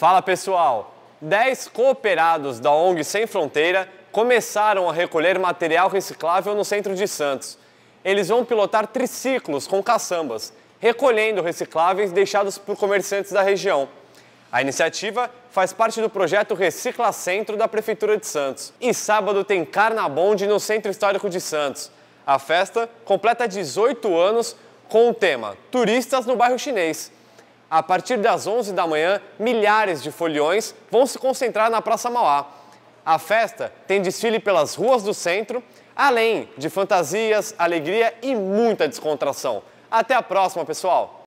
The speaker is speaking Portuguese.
Fala pessoal! 10 cooperados da ONG Sem Fronteira começaram a recolher material reciclável no centro de Santos. Eles vão pilotar triciclos com caçambas, recolhendo recicláveis deixados por comerciantes da região. A iniciativa faz parte do projeto Recicla Centro da Prefeitura de Santos. E sábado tem Carnabonde no Centro Histórico de Santos. A festa completa 18 anos com o tema Turistas no Bairro Chinês. A partir das 11 da manhã, milhares de foliões vão se concentrar na Praça Mauá. A festa tem desfile pelas ruas do centro, além de fantasias, alegria e muita descontração. Até a próxima, pessoal!